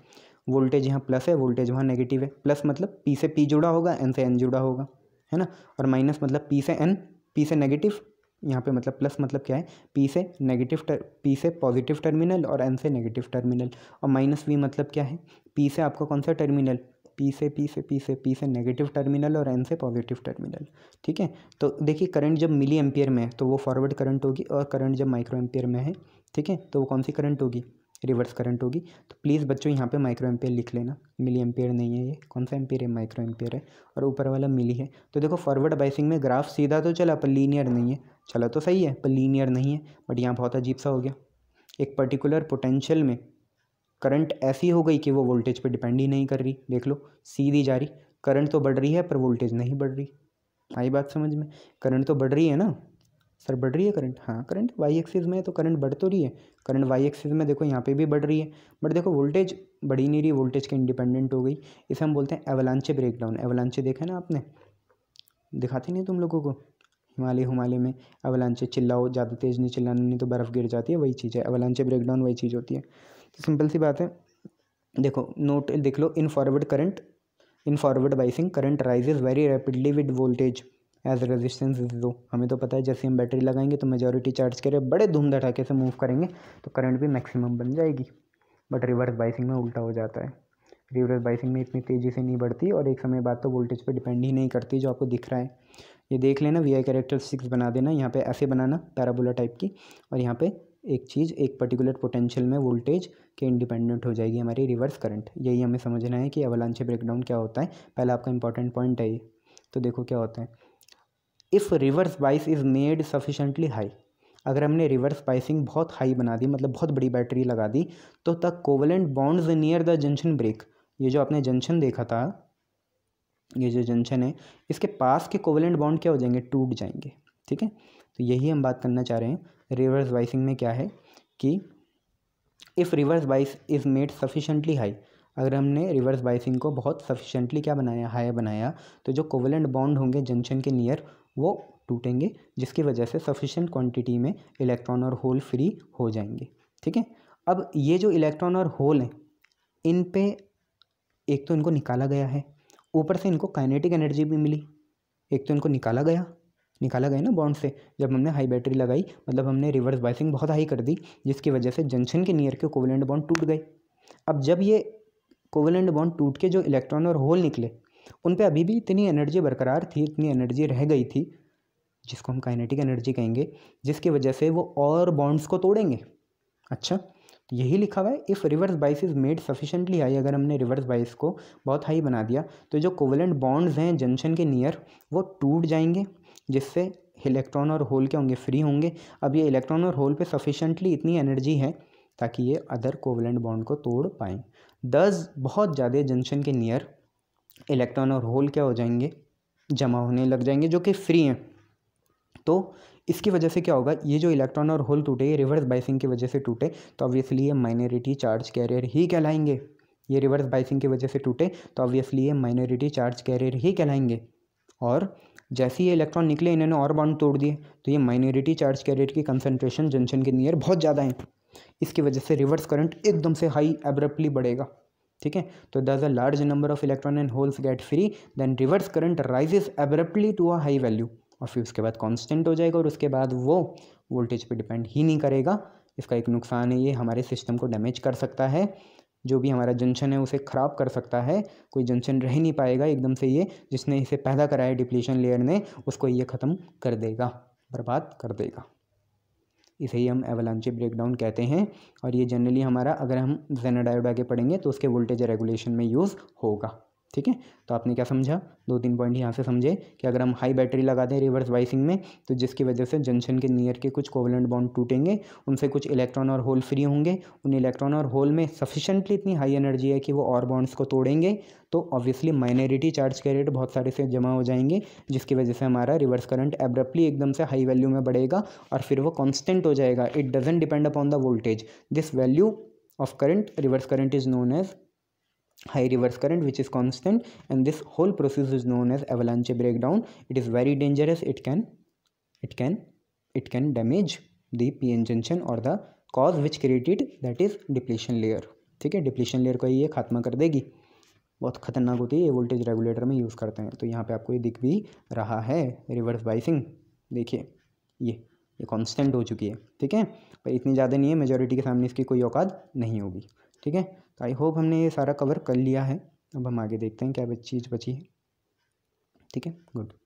वोल्टेज यहाँ प्लस है वोल्टेज वहाँ नेगेटिव है प्लस मतलब पी से पी जुड़ा होगा एन से एन जुड़ा होगा है ना और माइनस मतलब पी से एन पी से नेगेटिव यहाँ पे मतलब प्लस मतलब क्या है पी से नेगेटिव पी से पॉजिटिव टर्मिनल और एन से नेगेटिव टर्मिनल और माइनस वी मतलब क्या है पी से आपका कौन सा टर्मिनल पी से पी से पी से पी से नेगेटिव टर्मिनल और एन से पॉजिटिव टर्मिनल ठीक है तो देखिए करंट जब मिली एम्पियर में है तो वो फॉरवर्ड करंट होगी और करंट जब माइक्रो एम्पियर में है ठीक है तो वो कौन सी करंट होगी रिवर्स करंट होगी तो प्लीज़ बच्चों यहाँ पे माइक्रो एम्पियर लिख लेना मिली एम्पियर नहीं है ये कौन सा एम्पियर है माइक्रो एम्पियर है और ऊपर वाला मिली है तो देखो फॉरवर्ड बाइसिंग में ग्राफ सीधा तो चला पर लीनियर नहीं है चला तो सही है पर लीनियर नहीं है बट यहाँ बहुत अजीब सा हो गया एक पर्टिकुलर पोटेंशियल में करंट ऐसी हो गई कि वो वोल्टेज पे डिपेंड ही नहीं कर रही देख लो सीधी जा रही करंट तो बढ़ रही है पर वोल्टेज नहीं बढ़ रही आई बात समझ में करंट तो बढ़ रही है ना सर बढ़ रही है करंट हाँ करंट वाई एक्सिस में है तो करंट बढ़ तो रही है करंट वाई एक्सिस में देखो यहाँ पे भी बढ़ रही है बट देखो वोल्टेज बढ़ी नहीं रही वोल्टेज के इंडिपेंडेंट हो गई इसे हम बोलते हैं एवलांचे ब्रेकडाउन एवलांचे देखा ना आपने दिखाते नहीं तुम लोगों को हिमालय हिमालय में एवलांचे चिल्लाओ ज़्यादा तेज़ नहीं चिल्लाना नहीं तो बर्फ़ गिर जाती है वही चीज़ है एवलांचे ब्रेकडाउन वही चीज़ होती है सिंपल सी बात है देखो नोट देख लो in forward current in forward biasing current rises very rapidly with voltage as resistance is low हमें तो पता है जैसे हम बैटरी लगाएंगे तो मेजोरिटी चार्ज करें बड़े धूम से मूव करेंगे तो करंट भी मैक्सिमम बन जाएगी बट रिवर्स बाइसिंग में उल्टा हो जाता है रिवर्स बाइसिंग में इतनी तेज़ी से नहीं बढ़ती और एक समय बाद तो वोल्टेज पर डिपेंड ही नहीं करती जो आपको दिख रहा है ये देख लेना वी आई कैरेक्टर सिक्स बना देना यहाँ पर ऐसे बनाना पैराबोला टाइप की और यहाँ पर एक चीज़ एक पर्टिकुलर पोटेंशियल में वोल्टेज के इंडिपेंडेंट हो जाएगी हमारी रिवर्स करंट यही हमें समझना है कि अवलांचे ब्रेकडाउन क्या होता है पहला आपका इंपॉर्टेंट पॉइंट है ये तो देखो क्या होता है if reverse bias is made sufficiently high अगर हमने रिवर्स बाइसिंग बहुत हाई बना दी मतलब बहुत बड़ी बैटरी लगा दी तो the covalent bonds near the junction break ये जो आपने जंक्शन देखा था ये जो जंक्शन है इसके पास के कोवलेंट बॉन्ड क्या हो जाएंगे टूट जाएंगे ठीक है तो यही हम बात करना चाह रहे हैं रिवर्स बाइसिंग में क्या है कि if reverse bias is made sufficiently high अगर हमने रिवर्स बाइसिंग को बहुत सफिशेंटली क्या बनाया हाई बनाया तो जो कोवलेंट बॉन्ड होंगे जंक्शन के नियर वो टूटेंगे जिसकी वजह से सफिशेंट क्वांटिटी में इलेक्ट्रॉन और होल फ्री हो जाएंगे ठीक है अब ये जो इलेक्ट्रॉन और होल हैं इन पे एक तो इनको निकाला गया है ऊपर से इनको काइनेटिक एनर्जी भी मिली एक तो इनको निकाला गया निकाला गया ना बॉन्ड से जब हमने हाई बैटरी लगाई मतलब हमने रिवर्स बाइसिंग बहुत हाई कर दी जिसकी वजह से जंक्शन के नियर के कोवलेंट बॉन्ड टूट गए अब जब ये कोवलेंट बॉन्ड टूट के जो इलेक्ट्रॉन और होल निकले उन पर अभी भी इतनी एनर्जी बरकरार थी इतनी एनर्जी रह गई थी जिसको हम काइनेटिक एनर्जी कहेंगे जिसकी वजह से वो और बॉन्ड्स को तोड़ेंगे अच्छा तो यही लिखा हुआ है if reverse bias is made sufficiently high अगर हमने रिवर्स बाइस को बहुत हाई बना दिया तो जो कोवलेंट बॉन्ड्स हैं जंक्शन के नियर वो टूट जाएंगे जिससे इलेक्ट्रॉन और होल क्या होंगे फ्री होंगे अब ये इलेक्ट्रॉन और होल पे सफिशेंटली इतनी एनर्जी है ताकि ये अदर कोवलेंट बॉन्ड को तोड़ पाएँ दस बहुत ज़्यादा जंक्शन के नियर इलेक्ट्रॉन और होल क्या हो जाएंगे जमा होने लग जाएंगे जो कि फ्री हैं तो इसकी वजह से क्या होगा ये जो इलेक्ट्रॉन और होल टूटे ये रिवर्स बाइसिंग की वजह से टूटे तो ऑब्वियसली ये माइनॉरिटी चार्ज कैरियर ही कहलाएंगे ये रिवर्स बाइसिंग की वजह से टूटे तो ऑब्वियसली ये माइनॉरिटी चार्ज कैरियर ही कहलाएंगे और जैसे ही इलेक्ट्रॉन निकले इन्होंने और बाउंड तोड़ दिए तो ये माइनॉरिटी चार्ज कैरेट की कंसनट्रेशन जंक्शन के नियर बहुत ज़्यादा है इसकी वजह से रिवर्स करंट एकदम से हाई एब्रप्टली बढ़ेगा ठीक है तो thus a large number of electron and holes get free then reverse current rises abruptly to a high value और फिर उसके बाद कांस्टेंट हो जाएगा और उसके बाद वो वोल्टेज पे डिपेंड ही नहीं करेगा इसका एक नुकसान है ये हमारे सिस्टम को डैमेज कर सकता है जो भी हमारा जंक्शन है उसे ख़राब कर सकता है कोई जंक्शन रह नहीं पाएगा एकदम से ये जिसने इसे पैदा कराया डिप्लीशन लेयर ने उसको ये ख़त्म कर देगा बर्बाद कर देगा इसे ही हम एवलांचे ब्रेकडाउन कहते हैं और ये जनरली हमारा अगर हम जेनाडायोड आगे पढ़ेंगे तो उसके वोल्टेज रेगुलेशन में यूज़ होगा ठीक है तो आपने क्या समझा दो तीन पॉइंट यहाँ से समझे कि अगर हम हाई बैटरी लगा दें रिवर्स वाइसिंग में तो जिसकी वजह से जंक्शन के नियर के कुछ कोवलेंट बाउंड टूटेंगे उनसे कुछ इलेक्ट्रॉन और होल फ्री होंगे उन इलेक्ट्रॉन और होल में सफिशेंटली इतनी हाई एनर्जी है कि वो और बॉन्ड्स को तोड़ेंगे तो ऑब्वियसली माइनॉरिटी चार्ज के रेट बहुत सारे से जमा हो जाएंगे जिसकी वजह से हमारा रिवर्स करंट एब्रप्टली एकदम से हाई वैल्यू में बढ़ेगा और फिर वो कॉन्स्टेंट हो जाएगा it doesn't depend upon the voltage this value of current reverse current is known as high reverse current which is constant and this whole process is known as avalanche breakdown it is very dangerous it can it can it can damage the pn junction or the cause which created that is depletion layer ठीक है depletion layer का ये खात्मा कर देगी बहुत खतरनाक होती है ये वोल्टेज रेगुलेटर में यूज़ करते हैं तो यहाँ पे आपको ये दिख भी रहा है रिवर्स बाइसिंग देखिए ये ये कांस्टेंट हो चुकी है ठीक है पर इतनी ज़्यादा नहीं है मेजोरिटी के सामने इसकी कोई औकात नहीं होगी ठीक है तो आई होप हमने ये सारा कवर कर लिया है अब हम आगे देखते हैं क्या चीज़ बची है ठीक है गुड